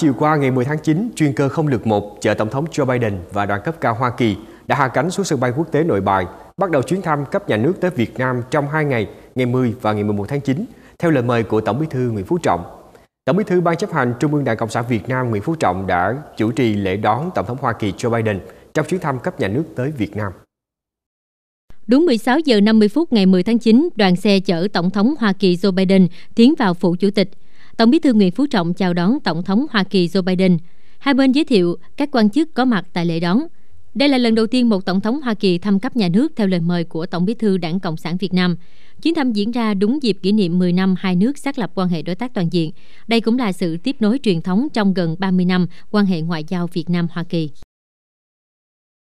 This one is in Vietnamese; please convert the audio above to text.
Chiều qua ngày 10 tháng 9, chuyên cơ không lực 1 chở Tổng thống Joe Biden và đoàn cấp cao Hoa Kỳ đã hạ cánh xuống sân bay quốc tế nội bài, bắt đầu chuyến thăm cấp nhà nước tới Việt Nam trong 2 ngày, ngày 10 và ngày 11 tháng 9, theo lời mời của Tổng bí thư Nguyễn Phú Trọng. Tổng bí thư Ban chấp hành Trung ương Đảng Cộng sản Việt Nam Nguyễn Phú Trọng đã chủ trì lễ đón Tổng thống Hoa Kỳ Joe Biden trong chuyến thăm cấp nhà nước tới Việt Nam. Đúng 16 giờ 50 phút ngày 10 tháng 9, đoàn xe chở Tổng thống Hoa Kỳ Joe Biden tiến vào phủ chủ tịch – Tổng bí thư Nguyễn Phú Trọng chào đón Tổng thống Hoa Kỳ Joe Biden. Hai bên giới thiệu các quan chức có mặt tại lễ đón. Đây là lần đầu tiên một Tổng thống Hoa Kỳ thăm cấp nhà nước theo lời mời của Tổng bí thư Đảng Cộng sản Việt Nam. Chuyến thăm diễn ra đúng dịp kỷ niệm 10 năm hai nước xác lập quan hệ đối tác toàn diện. Đây cũng là sự tiếp nối truyền thống trong gần 30 năm quan hệ ngoại giao Việt Nam-Hoa Kỳ.